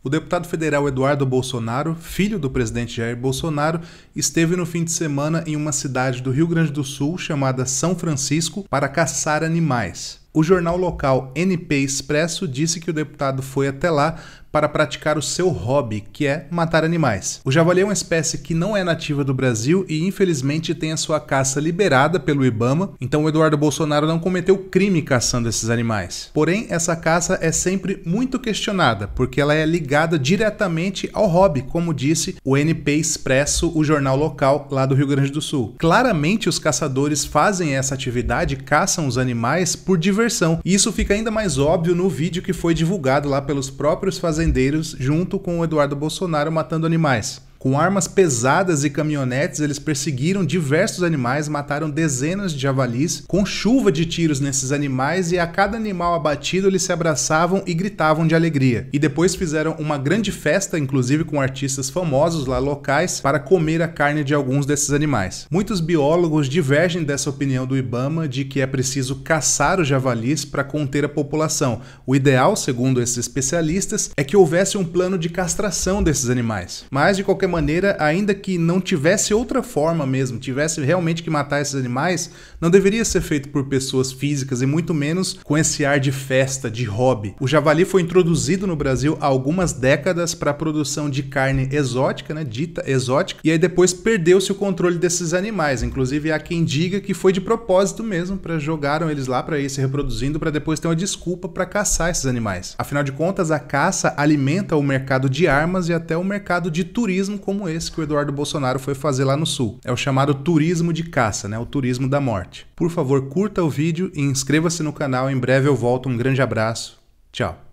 O deputado federal Eduardo Bolsonaro, filho do presidente Jair Bolsonaro, esteve no fim de semana em uma cidade do Rio Grande do Sul chamada São Francisco para caçar animais. O jornal local NP Expresso disse que o deputado foi até lá para praticar o seu hobby, que é matar animais. O javali é uma espécie que não é nativa do Brasil e infelizmente tem a sua caça liberada pelo Ibama, então o Eduardo Bolsonaro não cometeu crime caçando esses animais. Porém, essa caça é sempre muito questionada, porque ela é ligada diretamente ao hobby, como disse o NP Expresso, o jornal local lá do Rio Grande do Sul. Claramente os caçadores fazem essa atividade, caçam os animais por diversão diversão. E isso fica ainda mais óbvio no vídeo que foi divulgado lá pelos próprios fazendeiros junto com o Eduardo Bolsonaro matando animais. Com armas pesadas e caminhonetes, eles perseguiram diversos animais, mataram dezenas de javalis, com chuva de tiros nesses animais, e a cada animal abatido eles se abraçavam e gritavam de alegria. E depois fizeram uma grande festa, inclusive com artistas famosos lá locais, para comer a carne de alguns desses animais. Muitos biólogos divergem dessa opinião do Ibama de que é preciso caçar os javalis para conter a população. O ideal, segundo esses especialistas, é que houvesse um plano de castração desses animais. Mas, de qualquer qualquer maneira, ainda que não tivesse outra forma mesmo, tivesse realmente que matar esses animais, não deveria ser feito por pessoas físicas e muito menos com esse ar de festa, de hobby. O javali foi introduzido no Brasil há algumas décadas para a produção de carne exótica, né, dita exótica, e aí depois perdeu-se o controle desses animais. Inclusive há quem diga que foi de propósito mesmo, para jogaram eles lá para ir se reproduzindo para depois ter uma desculpa para caçar esses animais. Afinal de contas, a caça alimenta o mercado de armas e até o mercado de turismo como esse que o Eduardo Bolsonaro foi fazer lá no Sul. É o chamado turismo de caça, né? O turismo da morte. Por favor, curta o vídeo e inscreva-se no canal. Em breve eu volto. Um grande abraço. Tchau.